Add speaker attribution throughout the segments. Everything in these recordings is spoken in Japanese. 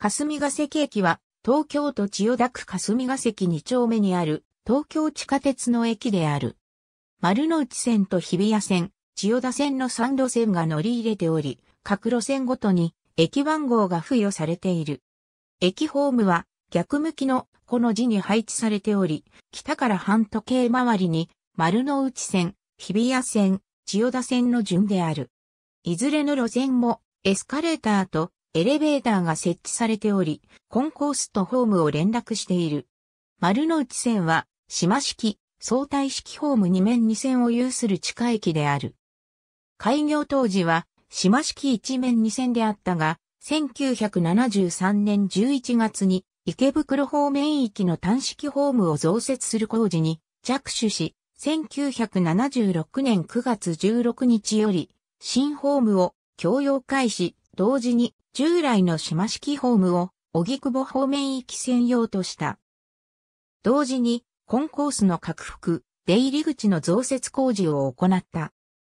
Speaker 1: 霞ヶ関駅は、東京都千代田区霞ヶ関2丁目にある、東京地下鉄の駅である。丸の内線と日比谷線、千代田線の3路線が乗り入れており、各路線ごとに駅番号が付与されている。駅ホームは逆向きのこの字に配置されており、北から半時計回りに丸の内線、日比谷線、千代田線の順である。いずれの路線もエスカレーターとエレベーターが設置されており、コンコースとホームを連絡している。丸の内線は、島式、相対式ホーム2面2線を有する地下駅である。開業当時は、島式1面2線であったが、1973年11月に池袋方面域の単式ホームを増設する工事に着手し、1976年9月16日より新ホームを共用開始、同時に従来の島式ホームを、小久窪方面行き専用とした。同時に、コンコースの拡幅、出入り口の増設工事を行った。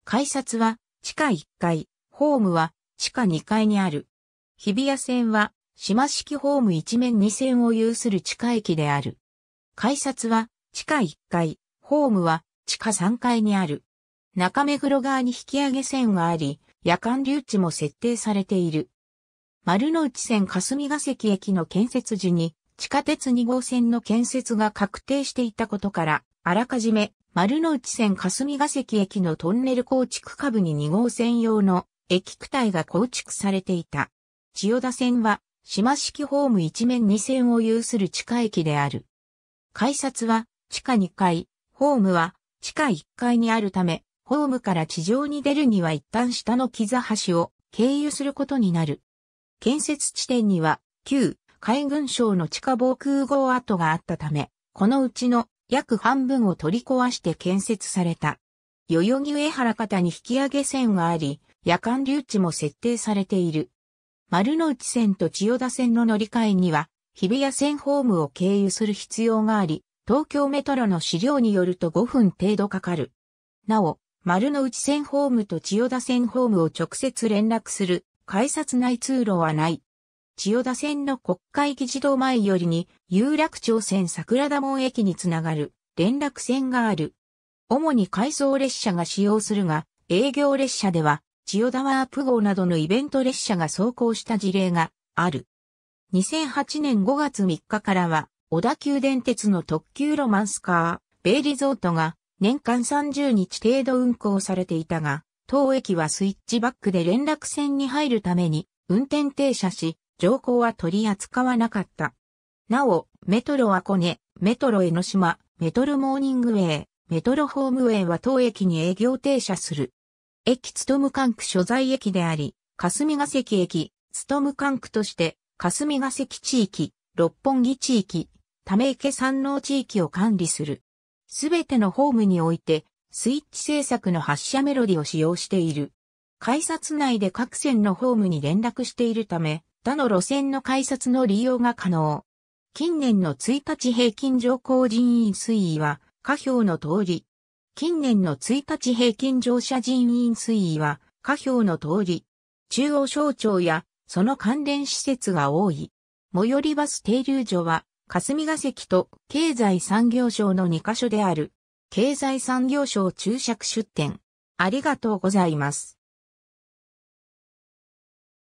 Speaker 1: 改札は、地下1階、ホームは、地下2階にある。日比谷線は、島式ホーム一面2線を有する地下駅である。改札は、地下1階、ホームは、地下3階にある。中目黒側に引き上げ線があり、夜間留置も設定されている。丸の内線霞ヶ関駅の建設時に地下鉄2号線の建設が確定していたことから、あらかじめ丸の内線霞ヶ関駅のトンネル構築下部に2号線用の駅区体が構築されていた。千代田線は島式ホーム一面2線を有する地下駅である。改札は地下2階、ホームは地下1階にあるため、ホームから地上に出るには一旦下の木座橋を経由することになる。建設地点には、旧海軍省の地下防空壕跡があったため、このうちの約半分を取り壊して建設された。代々木上原方に引き上げ線があり、夜間留置も設定されている。丸の内線と千代田線の乗り換えには、日比谷線ホームを経由する必要があり、東京メトロの資料によると5分程度かかる。なお、丸の内線ホームと千代田線ホームを直接連絡する改札内通路はない。千代田線の国会議事堂前よりに、有楽町線桜田門駅につながる連絡線がある。主に回送列車が使用するが、営業列車では、千代田ワープ号などのイベント列車が走行した事例がある。2008年5月3日からは、小田急電鉄の特急ロマンスカー、ベイリゾートが年間30日程度運行されていたが、当駅はスイッチバックで連絡線に入るために運転停車し、乗降は取り扱わなかった。なお、メトロはコネ、メトロ江ノ島、メトロモーニングウェイ、メトロホームウェイは当駅に営業停車する。駅つとむ管区所在駅であり、霞ヶ関駅、つとむ管区として、霞ヶ関地域、六本木地域、ため池山王地域を管理する。すべてのホームにおいて、スイッチ製作の発車メロディを使用している。改札内で各線のホームに連絡しているため、他の路線の改札の利用が可能。近年の1日平均乗降人員推移は、下表の通り。近年の1日平均乗車人員推移は、下表の通り。中央省庁や、その関連施設が多い。最寄りバス停留所は、霞が関と経済産業省の2カ所である。経済産業省注釈出展。ありがとうございます。